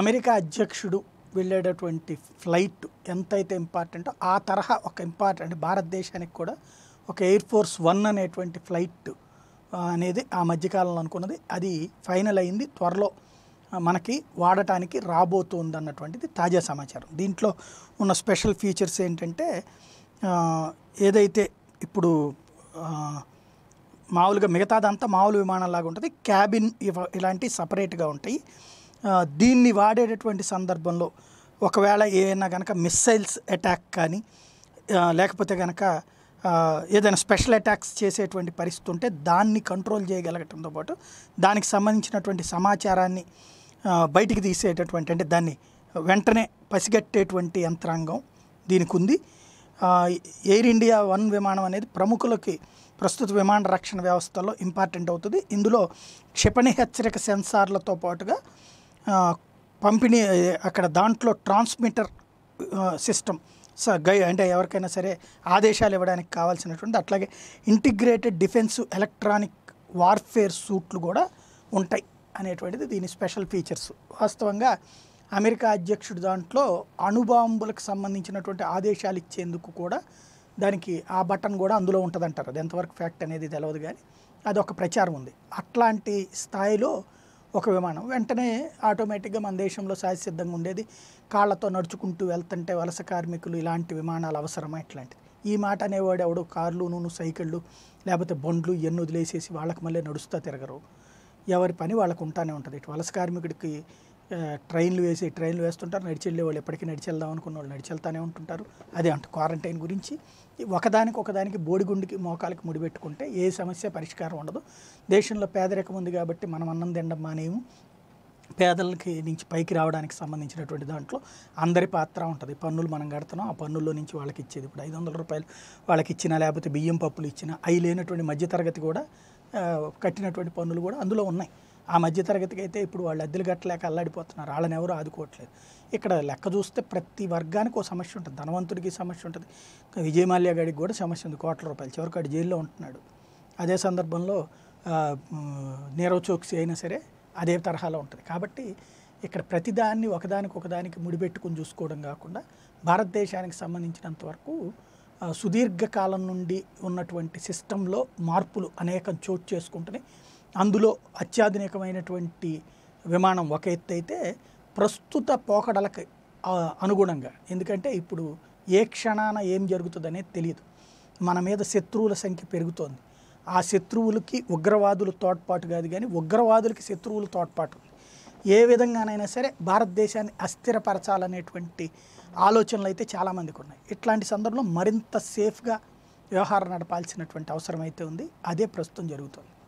America అధ్యక్షుడు వెళ్ళేటటువంటి flight ఎంతైతే ఇంపార్టెంటో ఆ తరహా ఒక ఇంపార్టెంట్ భారతదేశానికి కూడా ఒక ఎయిర్ ఫోర్స్ వన్ అనేటువంటి ఫ్లైట్ అనేది ఆ మధ్యకాలంలో అనుకున్నది అది ఫైనల్ అయింది త్వరలో మనకి వాడటానికి రాబోతుంది అన్నటువంటిది తాజా సమాచారం దీంట్లో ఉన్న స్పెషల్ ఫీచర్స్ ఏంటంటే ఏదైతే ఇప్పుడు మామూలుగా మిగతాదంతా మామూలు విమానంలాగా ఉంటుంది క్యాబిన్ ఇలాంటి సపరేట్గా ఉంటాయి దీన్ని వాడేటటువంటి సందర్భంలో ఒకవేళ ఏమైనా కనుక మిస్సైల్స్ అటాక్ కానీ లేకపోతే కనుక ఏదైనా స్పెషల్ అటాక్స్ చేసేటువంటి పరిస్థితి ఉంటే దాన్ని కంట్రోల్ చేయగలగటంతో పాటు దానికి సంబంధించినటువంటి సమాచారాన్ని బయటికి తీసేటటువంటి అంటే దాన్ని వెంటనే పసిగట్టేటువంటి యంత్రాంగం దీనికి ఉంది ఎయిర్ ఇండియా వన్ విమానం అనేది ప్రముఖులకి ప్రస్తుత విమాన రక్షణ వ్యవస్థలో ఇంపార్టెంట్ అవుతుంది ఇందులో క్షిపణి హెచ్చరిక సెన్సార్లతో పాటుగా పంపిణీ అక్కడ దాంట్లో ట్రాన్స్మిటర్ సిస్టమ్ గై అంటే ఎవరికైనా సరే ఆదేశాలు ఇవ్వడానికి కావాల్సినటువంటి అట్లాగే ఇంటిగ్రేటెడ్ డిఫెన్స్ ఎలక్ట్రానిక్ వార్ఫేర్ సూట్లు కూడా ఉంటాయి అనేటువంటిది దీని స్పెషల్ ఫీచర్స్ వాస్తవంగా అమెరికా అధ్యక్షుడు దాంట్లో అణుబాంబులకు సంబంధించినటువంటి ఆదేశాలు ఇచ్చేందుకు కూడా దానికి ఆ బటన్ కూడా అందులో ఉంటుందంటారు అది ఎంతవరకు ఫ్యాక్ట్ అనేది తెలియదు కానీ అది ఒక ప్రచారం ఉంది అట్లాంటి స్థాయిలో ఒక విమానం వెంటనే ఆటోమేటిక్గా మన దేశంలో సిద్ధంగా ఉండేది కాళ్ళతో నడుచుకుంటూ వెళ్తుంటే వలస కార్మికులు ఇలాంటి విమానాలు అవసరమా ఇట్లాంటివి ఈ మాట అనేవాడు ఎవడో కార్లును సైకిళ్ళు లేకపోతే బండ్లు ఎన్ని వదిలేసేసి వాళ్ళకి మళ్ళీ నడుస్తూ తిరగరు ఎవరి పని వాళ్ళకు ఉంటానే ఉంటుంది ఇటు వలస కార్మికుడికి ట్రైన్లు వేసి ట్రైన్లు వేస్తుంటారు నడిచి వెళ్ళే వాళ్ళు ఎప్పటికీ నడిచి వెళ్దాం అనుకున్న వాళ్ళు నడిచి వెళ్తానే ఉంటుంటారు అదే అంటే క్వారంటైన్ గురించి ఒకదానికి ఒకదానికి బోడిగుండికి మోకాలకి ముడిపెట్టుకుంటే ఏ సమస్య పరిష్కారం ఉండదు దేశంలో పేదరికం ఉంది కాబట్టి మనం అన్నం తినడం మానేము పేదలకి నుంచి పైకి రావడానికి సంబంధించినటువంటి దాంట్లో అందరి పాత్ర ఉంటుంది పన్నులు మనం కడుతున్నాం ఆ పన్నుల్లో నుంచి వాళ్ళకి ఇచ్చేది ఇప్పుడు ఐదు వందల రూపాయలు వాళ్ళకి ఇచ్చినా లేకపోతే బియ్యం పప్పులు ఇచ్చినా అవి లేనటువంటి మధ్యతరగతి కూడా కట్టినటువంటి పన్నులు కూడా అందులో ఉన్నాయి ఆ మధ్యతరగతికి అయితే ఇప్పుడు వాళ్ళు అద్దెలు కట్టలేక అల్లాడిపోతున్నారు వాళ్ళని ఎవరు ఆదుకోవట్లేదు ఇక్కడ లెక్క చూస్తే ప్రతి వర్గానికి ఒక సమస్య ఉంటుంది ధనవంతుడికి సమస్య ఉంటుంది విజయమాల్య గడికి కూడా సమస్య ఉంది కోట్ల రూపాయలు చివరికాడు జైల్లో ఉంటున్నాడు అదే సందర్భంలో నీరవ్ చోక్సీ అయినా సరే అదే తరహాలో ఉంటుంది కాబట్టి ఇక్కడ ప్రతిదాన్ని ఒకదానికి ఒకదానికి ముడిపెట్టుకుని చూసుకోవడం కాకుండా భారతదేశానికి సంబంధించినంత వరకు సుదీర్ఘకాలం నుండి ఉన్నటువంటి సిస్టంలో మార్పులు అనేకం చోటు చేసుకుంటున్నాయి అందులో అత్యాధునికమైనటువంటి విమానం ఒక ఎత్తు అయితే ప్రస్తుత పోకడలకు అనుగుణంగా ఎందుకంటే ఇప్పుడు ఏ క్షణాన ఏం జరుగుతుందనేది తెలియదు మన మీద శత్రువుల సంఖ్య పెరుగుతోంది ఆ శత్రువులకి ఉగ్రవాదులు తోడ్పాటు కాదు కానీ ఉగ్రవాదులకి శత్రువులు తోడ్పాటు ఏ విధంగానైనా సరే భారతదేశాన్ని అస్థిరపరచాలనేటువంటి ఆలోచనలు అయితే చాలామందికి ఉన్నాయి ఇట్లాంటి సందర్భంలో మరింత సేఫ్గా వ్యవహారం నడపాల్సినటువంటి అవసరం అయితే ఉంది అదే ప్రస్తుతం జరుగుతుంది